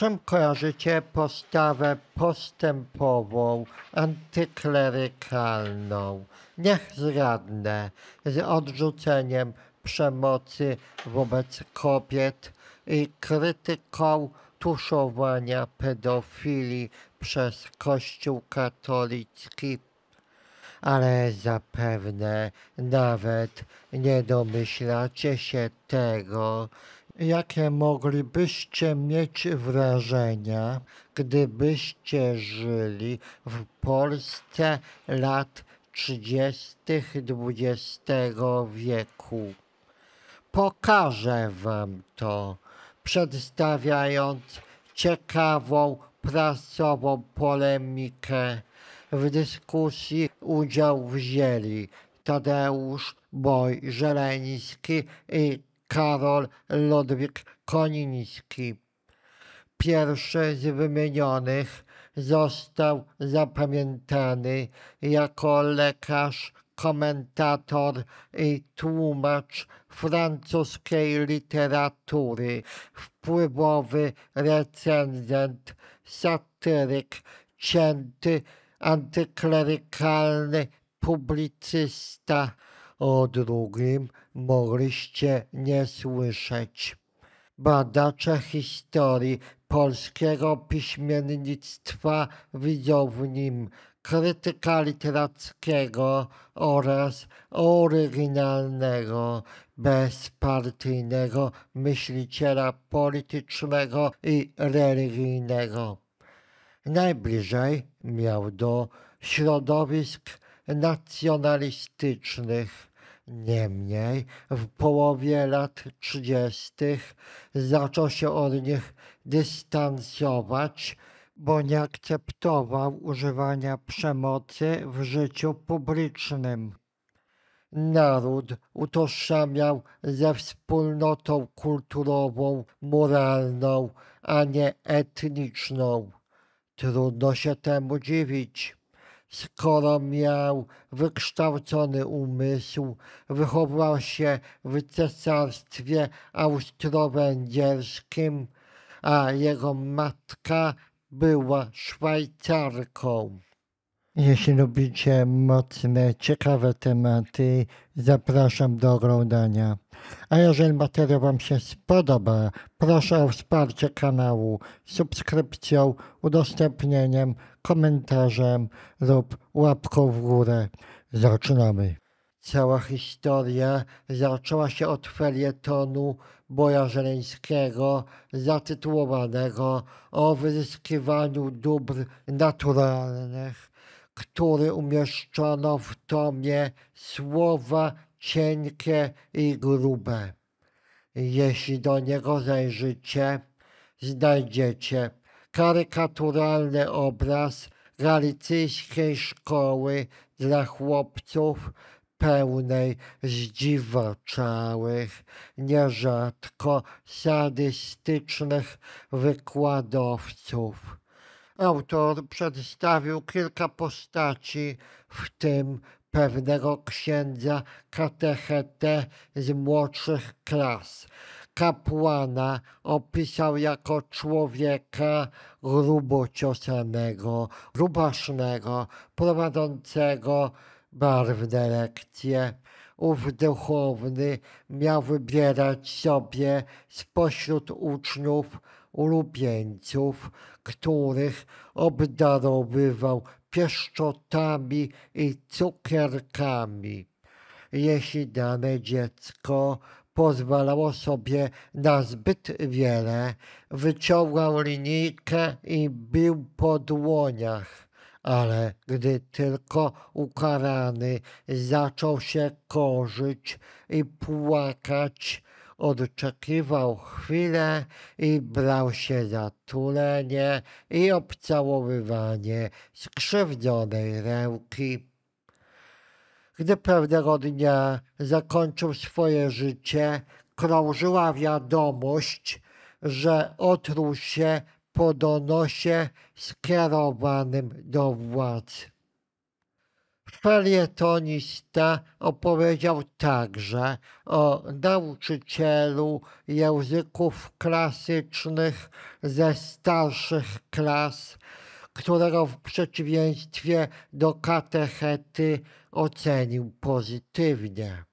czym kojarzycie postawę postępową, antyklerykalną, niezradne z odrzuceniem przemocy wobec kobiet i krytyką tuszowania pedofilii przez Kościół katolicki, ale zapewne nawet nie domyślacie się tego, Jakie moglibyście mieć wrażenia, gdybyście żyli w Polsce lat 30. XX wieku? Pokażę Wam to, przedstawiając ciekawą prasową polemikę. W dyskusji udział wzięli Tadeusz Boj-Żeleński i Karol Ludwik Koniński. Pierwszy z wymienionych został zapamiętany jako lekarz, komentator i tłumacz francuskiej literatury, wpływowy recenzent, satyryk, cięty, antyklerykalny publicysta, o drugim mogliście nie słyszeć. Badacze historii polskiego piśmiennictwa widzą w nim krytyka literackiego oraz oryginalnego, bezpartyjnego myśliciela politycznego i religijnego. Najbliżej miał do środowisk nacjonalistycznych. Niemniej w połowie lat 30. zaczął się od nich dystansjować, bo nie akceptował używania przemocy w życiu publicznym. Naród utożsamiał ze wspólnotą kulturową, moralną, a nie etniczną. Trudno się temu dziwić skoro miał wykształcony umysł, wychował się w cesarstwie austro-węgierskim, a jego matka była Szwajcarką. Jeśli lubicie mocne, ciekawe tematy, zapraszam do oglądania. A jeżeli materiał Wam się spodoba, proszę o wsparcie kanału subskrypcją, udostępnieniem, komentarzem lub łapką w górę. Zaczynamy. Cała historia zaczęła się od felietonu Boja Żeleńskiego zatytułowanego o wyzyskiwaniu dóbr naturalnych który umieszczono w tomie słowa cienkie i grube. Jeśli do niego zajrzycie, znajdziecie karykaturalny obraz galicyjskiej szkoły dla chłopców pełnej zdziwaczałych, nierzadko sadystycznych wykładowców autor przedstawił kilka postaci, w tym pewnego księdza katechetę z młodszych klas. Kapłana opisał jako człowieka grubociosanego, ciosanego, rubasznego, prowadzącego barwne lekcje ów duchowny miał wybierać sobie spośród uczniów ulubieńców, których obdarowywał pieszczotami i cukierkami. Jeśli dane dziecko pozwalało sobie na zbyt wiele, wyciągał linijkę i bił po dłoniach. Ale gdy tylko ukarany zaczął się korzyć i płakać, odczekiwał chwilę i brał się za tulenie i obcałowywanie skrzywdzonej ręki. Gdy pewnego dnia zakończył swoje życie, krążyła wiadomość, że otruł się po donosie skierowanym do władz. Felietonista opowiedział także o nauczycielu języków klasycznych ze starszych klas, którego w przeciwieństwie do katechety ocenił pozytywnie.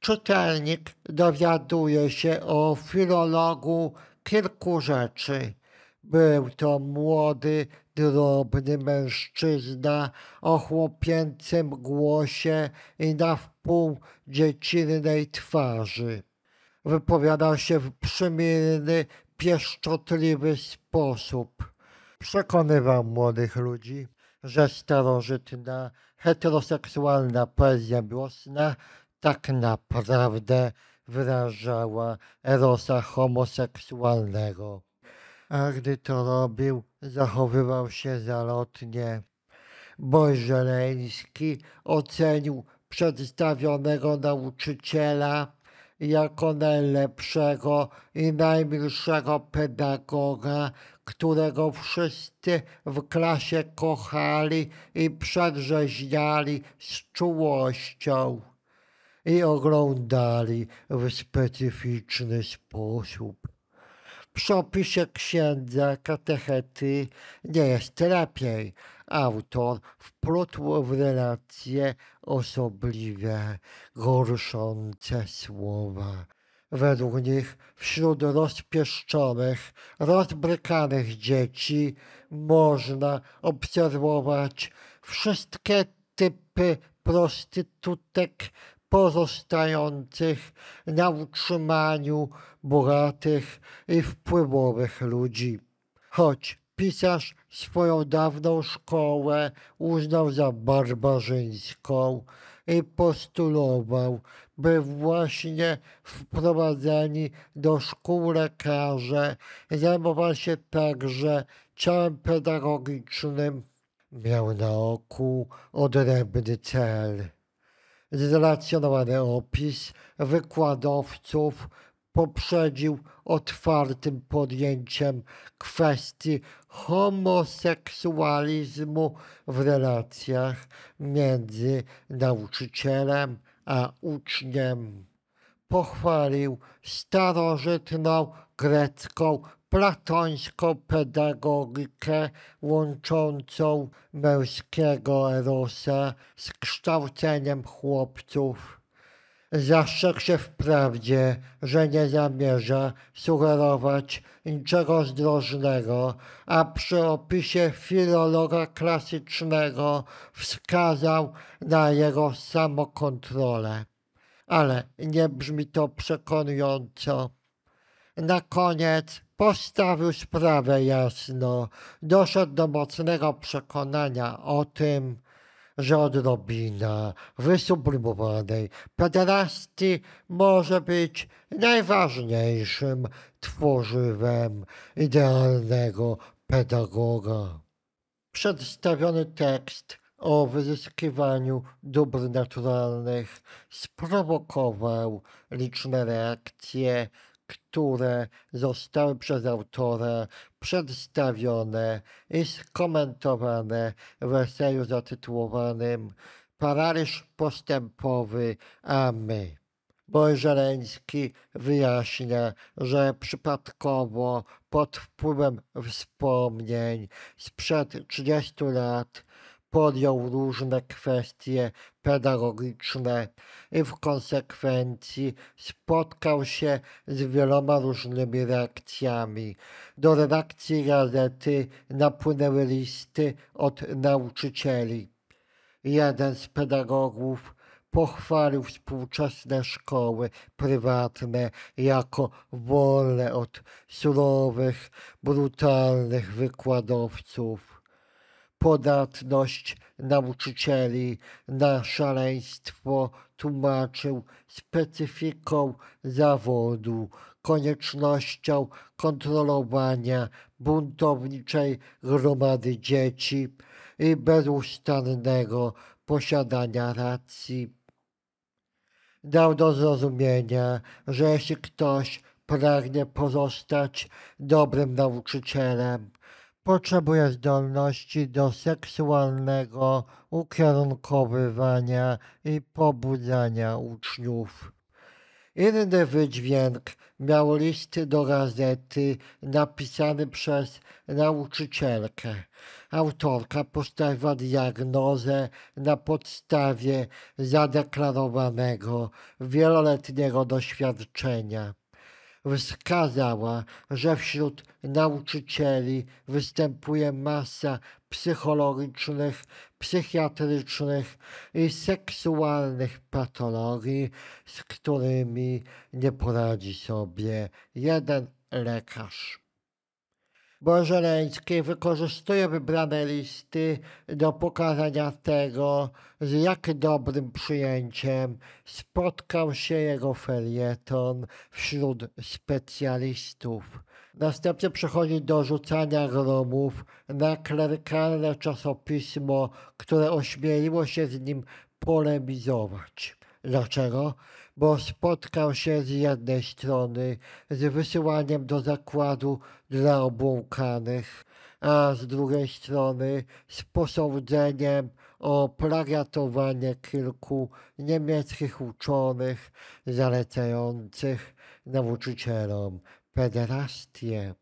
Czytelnik dowiaduje się o filologu kilku rzeczy był to młody, drobny mężczyzna o chłopięcym głosie i na wpół dziecinnej twarzy. Wypowiadał się w przymierny, pieszczotliwy sposób. Przekonywał młodych ludzi, że starożytna, heteroseksualna poezja miłosna tak naprawdę wyrażała erosa homoseksualnego a gdy to robił, zachowywał się zalotnie. Bożeleński ocenił przedstawionego nauczyciela jako najlepszego i najmilszego pedagoga, którego wszyscy w klasie kochali i przedrzeźniali z czułością i oglądali w specyficzny sposób. Przeopisie księdza, katechety nie jest lepiej. Autor wplótł w relacje osobliwe, gorszące słowa. Według nich wśród rozpieszczonych, rozbrykanych dzieci można obserwować wszystkie typy prostytutek, pozostających na utrzymaniu bogatych i wpływowych ludzi. Choć pisarz swoją dawną szkołę uznał za barbarzyńską i postulował, by właśnie wprowadzani do szkół lekarze zajmowali się także ciałem pedagogicznym. Miał na oku odrębny cel zrelacjonowany opis wykładowców poprzedził otwartym podjęciem kwestii homoseksualizmu w relacjach między nauczycielem a uczniem. Pochwalił starożytną grecką platońską pedagogikę łączącą męskiego erosa z kształceniem chłopców. Zastrzegł się wprawdzie, że nie zamierza sugerować niczego zdrożnego, a przy opisie filologa klasycznego wskazał na jego samokontrolę. Ale nie brzmi to przekonująco. Na koniec postawił sprawę jasno, doszedł do mocnego przekonania o tym, że odrobina wysublimowanej pederastii może być najważniejszym tworzywem idealnego pedagoga. Przedstawiony tekst o wyzyskiwaniu dóbr naturalnych sprowokował liczne reakcje które zostały przez autora przedstawione i skomentowane w eseju zatytułowanym Pararyż postępowy, a my. Bojżeleński wyjaśnia, że przypadkowo pod wpływem wspomnień sprzed 30 lat podjął różne kwestie pedagogiczne i w konsekwencji spotkał się z wieloma różnymi reakcjami. Do redakcji gazety napłynęły listy od nauczycieli. Jeden z pedagogów pochwalił współczesne szkoły prywatne jako wolne od surowych, brutalnych wykładowców podatność nauczycieli na szaleństwo tłumaczył specyfiką zawodu, koniecznością kontrolowania buntowniczej gromady dzieci i bezustannego posiadania racji. Dał do zrozumienia, że jeśli ktoś pragnie pozostać dobrym nauczycielem, potrzebuje zdolności do seksualnego ukierunkowywania i pobudzania uczniów. Inny wydźwięk miał list do gazety napisany przez nauczycielkę. Autorka postawiła diagnozę na podstawie zadeklarowanego wieloletniego doświadczenia wskazała, że wśród nauczycieli występuje masa psychologicznych, psychiatrycznych i seksualnych patologii, z którymi nie poradzi sobie jeden lekarz. Bożoleńskie wykorzystuje wybrane listy do pokazania tego, z jak dobrym przyjęciem spotkał się jego felieton wśród specjalistów. Następnie przechodzi do rzucania gromów na klerykalne czasopismo, które ośmieliło się z nim polemizować. Dlaczego? bo spotkał się z jednej strony z wysyłaniem do zakładu dla obłąkanych, a z drugiej strony z posądzeniem o plagiatowanie kilku niemieckich uczonych zalecających nauczycielom pederastię.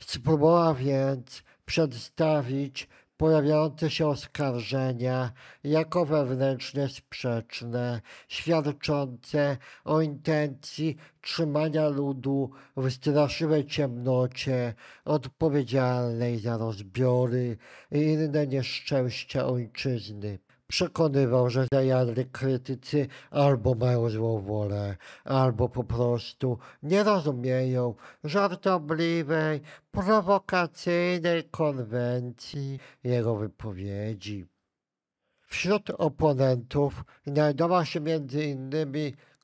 Spróbowała więc przedstawić pojawiające się oskarżenia, jako wewnętrznie sprzeczne, świadczące o intencji trzymania ludu w straszywej ciemnocie, odpowiedzialnej za rozbiory i inne nieszczęścia ojczyzny przekonywał, że zajarny krytycy albo mają złą wolę, albo po prostu nie rozumieją żartobliwej, prowokacyjnej konwencji jego wypowiedzi. Wśród oponentów znajdował się m.in.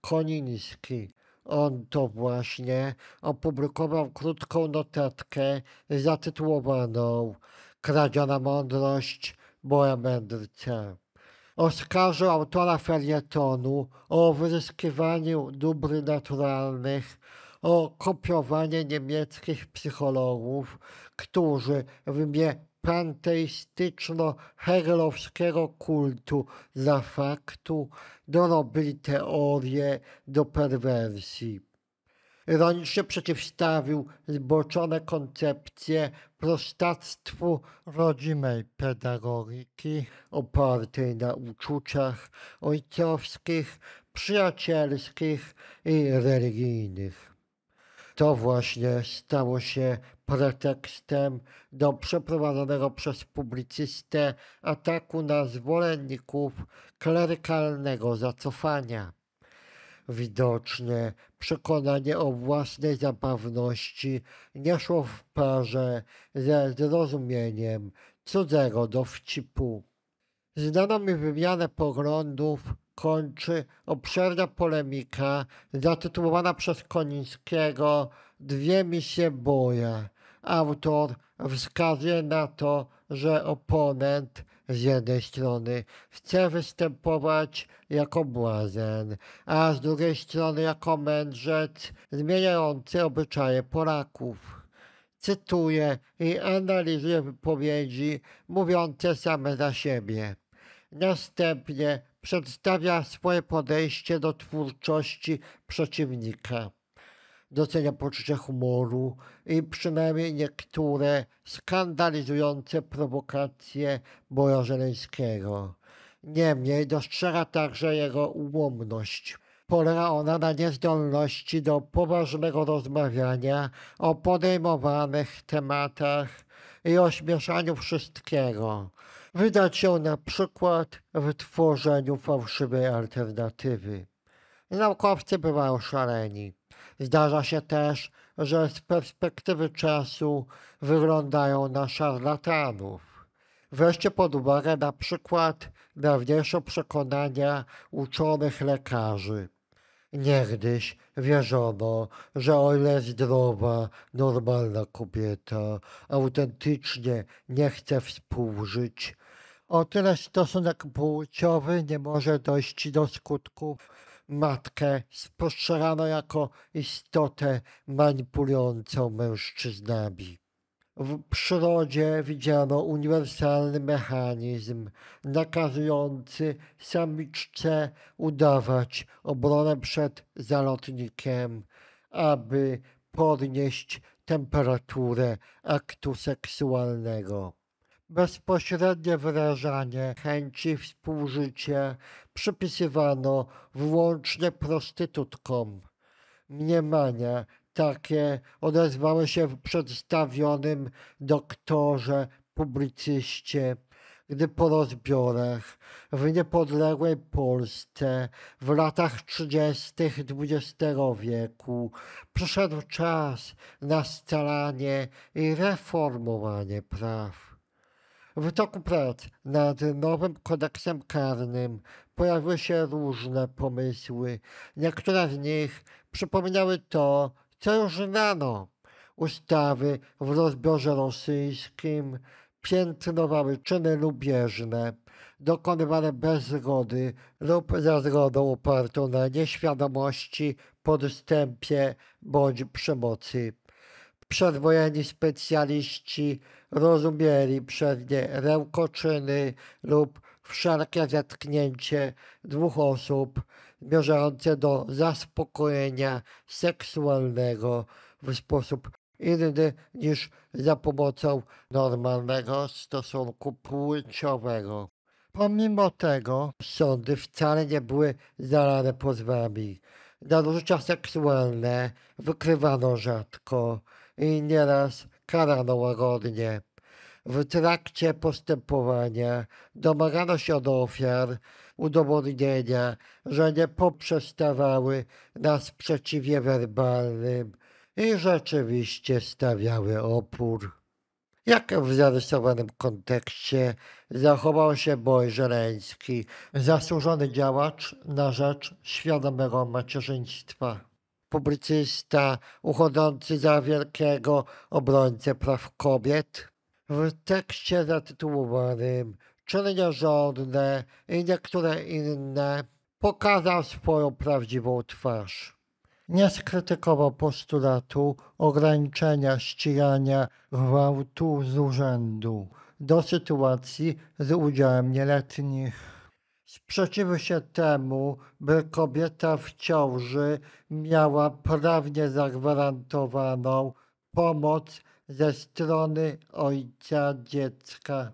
Koniński. On to właśnie opublikował krótką notatkę zatytułowaną Kradziona mądrość moja mędrca oskarżył autora felietonu o wyzyskiwaniu dóbr naturalnych, o kopiowanie niemieckich psychologów, którzy w imię panteistyczno-hegelowskiego kultu za faktu dorobili teorie do perwersji ironicznie przeciwstawił zboczone koncepcje prostactwu rodzimej pedagogiki opartej na uczuciach ojcowskich, przyjacielskich i religijnych. To właśnie stało się pretekstem do przeprowadzonego przez publicystę ataku na zwolenników klerykalnego zacofania widoczne. Przekonanie o własnej zabawności nie szło w parze ze zrozumieniem cudzego dowcipu. Znaną mi wymianę poglądów kończy obszerna polemika zatytułowana przez Konińskiego Dwie misje boja. Autor wskazuje na to, że oponent z jednej strony chce występować jako błazen, a z drugiej strony jako mędrzec zmieniający obyczaje Polaków. Cytuję i analizuję wypowiedzi mówiące same za siebie. Następnie przedstawia swoje podejście do twórczości przeciwnika docenia poczucie humoru i przynajmniej niektóre skandalizujące prowokacje Boja Żeleńskiego. Niemniej dostrzega także jego ułomność. Polega ona na niezdolności do poważnego rozmawiania o podejmowanych tematach i ośmieszaniu wszystkiego. Wydać ją na przykład w tworzeniu fałszywej alternatywy. Naukowcy bywają szaleni. Zdarza się też, że z perspektywy czasu wyglądają na szarlatanów. Weźcie pod uwagę na przykład dawniejsze przekonania uczonych lekarzy. Niegdyś wierzono, że o ile zdrowa, normalna kobieta autentycznie nie chce współżyć, o tyle stosunek płciowy nie może dojść do skutków matkę spostrzegano jako istotę manipulującą mężczyznami. W przyrodzie widziano uniwersalny mechanizm nakazujący samiczce udawać obronę przed zalotnikiem, aby podnieść temperaturę aktu seksualnego. Bezpośrednie wyrażanie chęci współżycia przypisywano wyłącznie prostytutkom. Mniemania takie odezwały się w przedstawionym doktorze publicyście, gdy po rozbiorach w niepodległej Polsce w latach 30. XX wieku przyszedł czas na scalanie i reformowanie praw. W toku prac nad nowym kodeksem karnym pojawiły się różne pomysły. Niektóre z nich przypominały to, co już znano. Ustawy w rozbiorze rosyjskim piętnowały czyny lubieżne, dokonywane bez zgody lub za zgodą opartą na nieświadomości, podstępie bądź przemocy. Przedwojenni specjaliści rozumieli przednie rękoczyny lub wszelkie zetknięcie dwóch osób zmierzające do zaspokojenia seksualnego w sposób inny niż za pomocą normalnego stosunku płciowego. Pomimo tego sądy wcale nie były zalane pozwami. Nadużycia seksualne wykrywano rzadko i nieraz karano łagodnie. W trakcie postępowania domagano się od ofiar udowodnienia, że nie poprzestawały na sprzeciwie werbalnym i rzeczywiście stawiały opór. Jak w zarysowanym kontekście zachował się Bojżeleński, zasłużony działacz na rzecz świadomego macierzyństwa? publicysta uchodzący za wielkiego obrońcę praw kobiet. W tekście zatytułowanym Czynienia żądne i niektóre inne pokazał swoją prawdziwą twarz. Nie skrytykował postulatu ograniczenia ścigania gwałtu z urzędu do sytuacji z udziałem nieletnich. Sprzeciwił się temu, by kobieta w ciąży miała prawnie zagwarantowaną pomoc ze strony ojca dziecka.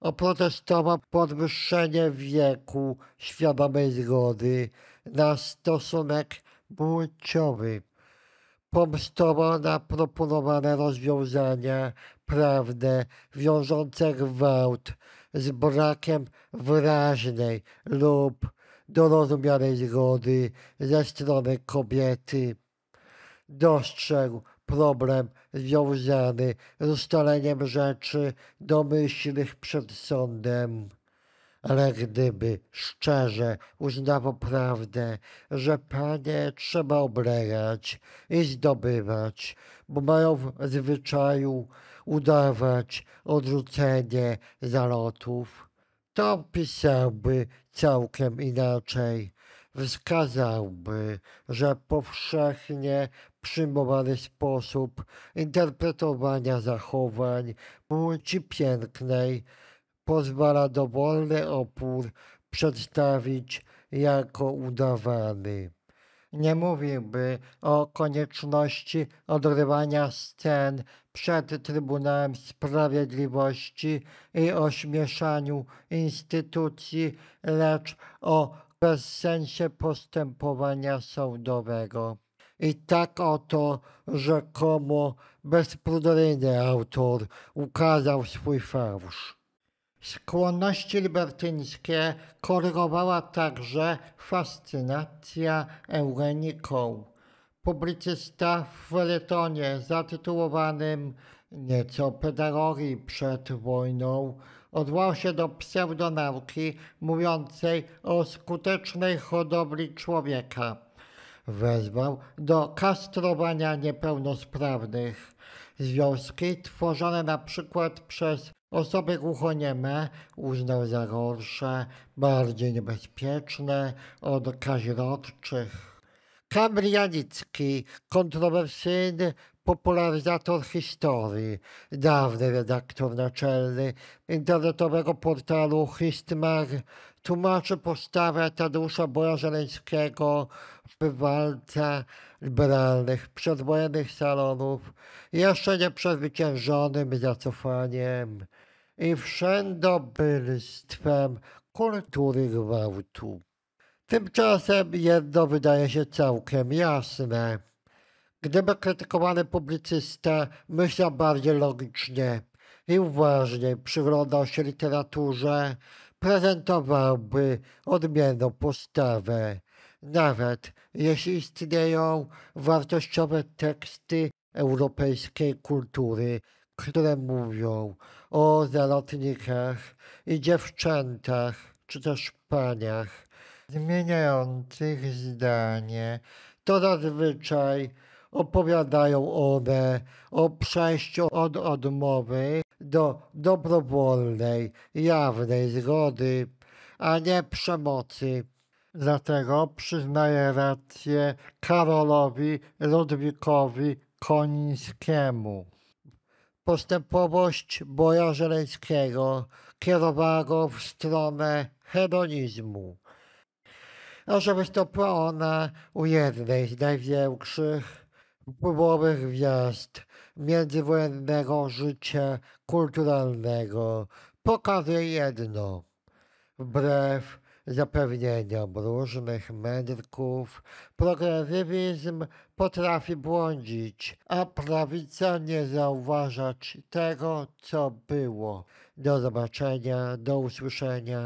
Oprotestował podwyższenie wieku świadomej zgody na stosunek płciowy. Pomstował na proponowane rozwiązania prawne wiążące gwałt z brakiem wyraźnej lub dorozumianej zgody ze strony kobiety. Dostrzegł problem związany z ustaleniem rzeczy domyślnych przed sądem ale gdyby szczerze uznawał prawdę, że panie trzeba oblegać i zdobywać, bo mają w zwyczaju udawać odrzucenie zalotów, to pisałby całkiem inaczej. Wskazałby, że powszechnie przyjmowany sposób interpretowania zachowań płci pięknej pozwala dowolny opór przedstawić jako udawany. Nie mówiłby o konieczności odrywania scen przed Trybunałem Sprawiedliwości i ośmieszaniu instytucji, lecz o bezsensie postępowania sądowego. I tak oto rzekomo bezpruderyjny autor ukazał swój fałsz. Skłonności libertyńskie korygowała także fascynacja eugeniką. Publicysta w feletonie zatytułowanym nieco pedagogii przed wojną odwołał się do pseudonauki mówiącej o skutecznej hodowli człowieka. Wezwał do kastrowania niepełnosprawnych. Związki tworzone na przykład przez Osoby głuchonieme uznał za gorsze, bardziej niebezpieczne od kazirodczych. Kamrianicki, kontrowersyjny popularyzator historii, dawny redaktor naczelny internetowego portalu Histmar, tłumaczy postawę Tadeusza Boja-Żeleńskiego walce liberalnych, przedwojennych salonów, jeszcze nie przezwyciężonym zacofaniem i wszędobylstwem kultury gwałtu. Tymczasem jedno wydaje się całkiem jasne. Gdyby krytykowany publicysta myślał bardziej logicznie i uważniej przyglądał się literaturze, prezentowałby odmienną postawę. Nawet jeśli istnieją wartościowe teksty europejskiej kultury, które mówią o zalotnikach i dziewczętach, czy też paniach, zmieniających zdanie, to zazwyczaj opowiadają one o przejściu od odmowy do dobrowolnej, jawnej zgody, a nie przemocy. Dlatego przyznaję rację Karolowi Ludwikowi Konińskiemu. Postępowość Boja Żeleńskiego kierowała go w stronę hedonizmu. A że wystąpiła ona u jednej z największych wpływowych gwiazd międzywojennego życia kulturalnego pokazuje jedno. Wbrew zapewnieniom różnych mędrków, progresywizm potrafi błądzić, a prawica nie zauważać tego, co było. Do zobaczenia, do usłyszenia.